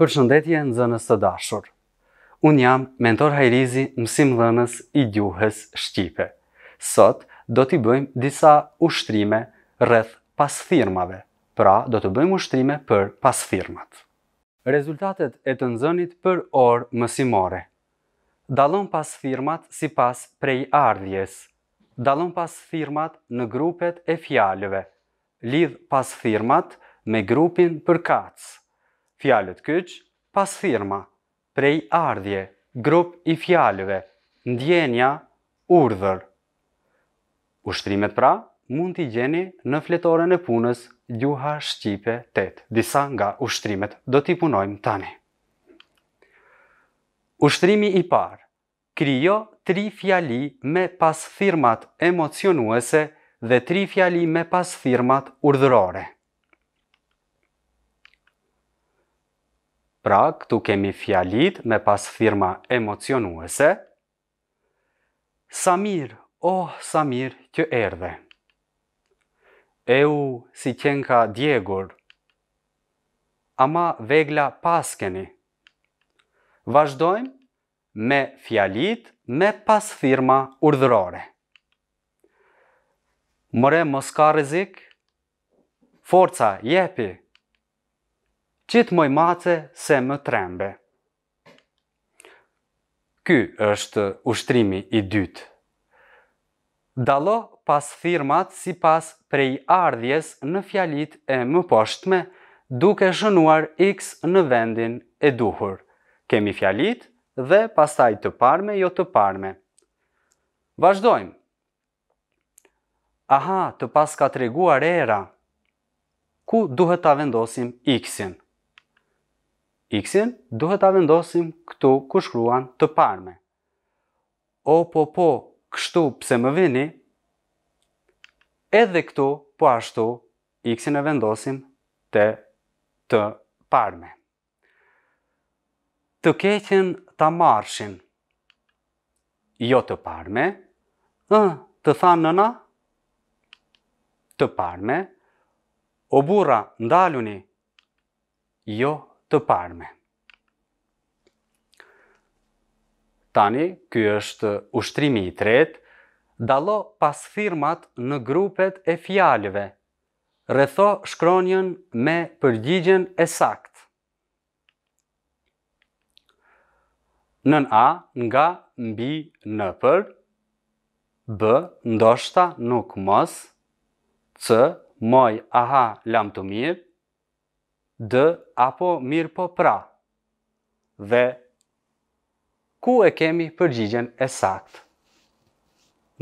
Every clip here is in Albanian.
për shëndetje në zënës të dashur. Unë jam mentor hajrizi mësim dhënës i gjuhës Shqipe. Sot do t'i bëjmë disa ushtrime rrëth pas pra do të bëjmë ushtrime për pas Rezultatet e të nëzënit për orë mësimore. Dalon pas thirmat si pas prej ardhjes. Dalon pas në grupet e fjallëve. Lidh pas me grupin për kacë fjalët kyç, pas firma, prej ardhje, grup i fjalëve, ndjenja, urdhër. Ushtrimet pra mund t'i gjeni në fletoren e punës gjuha Shqipe 8. Disa nga ushtrimet do t'i punojmë tani. Ushtrimi i parë. Krijo tri fjali me pas firmat emocionuese dhe tri fjali me pas firmat urdhërore. Pra, këtu kemi fjalit me pas firma emocionuese. Samir, oh Samir, që erdhe. Eu, si qenë ka Ama vegla paskeni. Vajdojmë me fjalit me pas firma urdhërore. Mëre Moskarizik, forca jepi qitë moj mace se më trembe. Ky është ushtrimi i dytë. Dalo pas firmat si pas prej ardhjes në fjalit e më poshtme, duke shënuar x në vendin e duhur. Kemi fjalit dhe pastaj të parme jo të parme. Vazdojmë. Aha, të pas ka treguar era. Ku duhet ta vendosim x-in? x-in duhet ta vendosim këtu ku shkruan të parme. O po po, kështu pse më vini? Edhe këtu po ashtu x-in e vendosim te të parme. Të keqen ta marshin. Jo të parme, të thanë nëna, të parme, o bura ndaluni, jo të parme të parme. Tani, ky është ushtrimi i tretë, dallo pas firmat në grupet e fjalëve. Rretho shkronjën me përgjigjen e sakt. Nën A nga mbi në për, B ndoshta nuk mos, C moj aha lam të mirë, d apo mirë po pra? Dhe ku e kemi përgjigjen e saktë?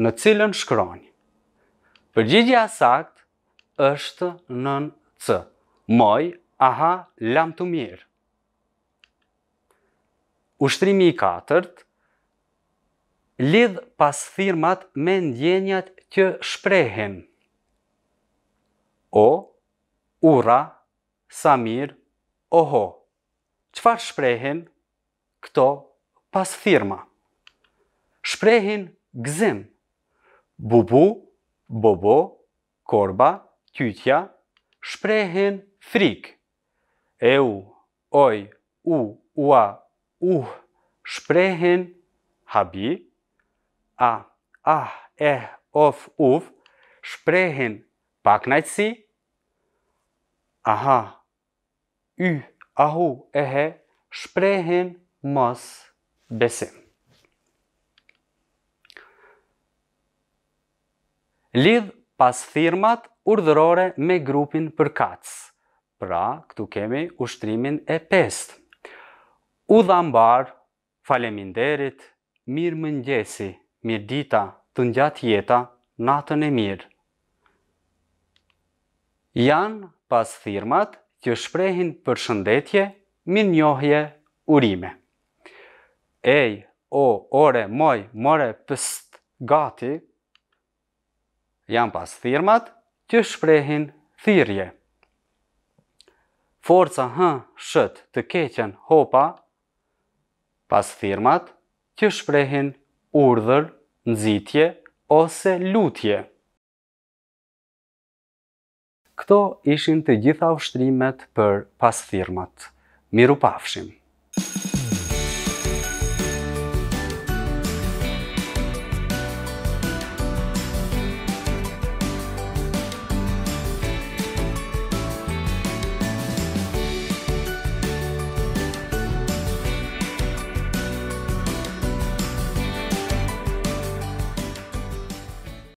Në cilën shkronjë? Përgjigja e saktë është nën c. Moj, aha, lam të mirë. Ushtrimi i katërt lidh pas firmat me ndjenjat që shprehen. O, ura, Samir, oho. qëfar shprehin? Këto pas firma. Shprehin gzim. Bubu, bobo, korba, kytja, Shprehin frik. Eu, oj, u, ua, uh. Shprehin habi. A, ah, eh, of, uf. Shprehin paknajtësi. Aha, y, ahu, ehe, shprehen mos besim. Lidh pas firmat urdhërore me grupin për kac. Pra, këtu kemi ushtrimin e pest. U dhambar, faleminderit, mirë mëngjesi, mirë dita, të ngjat jeta, natën e mirë. Janë pas firmat që shprehin për shëndetje, min njohje, urime. Ej, o, ore, moj, more, pëst, gati, janë pas thirmat që shprehin thirje. Forca hë, shët, të keqen, hopa, pas thirmat që shprehin urdhër, nëzitje ose lutje. Këto ishin të gjitha ushtrimet për pasfirmat. Miru pafshim!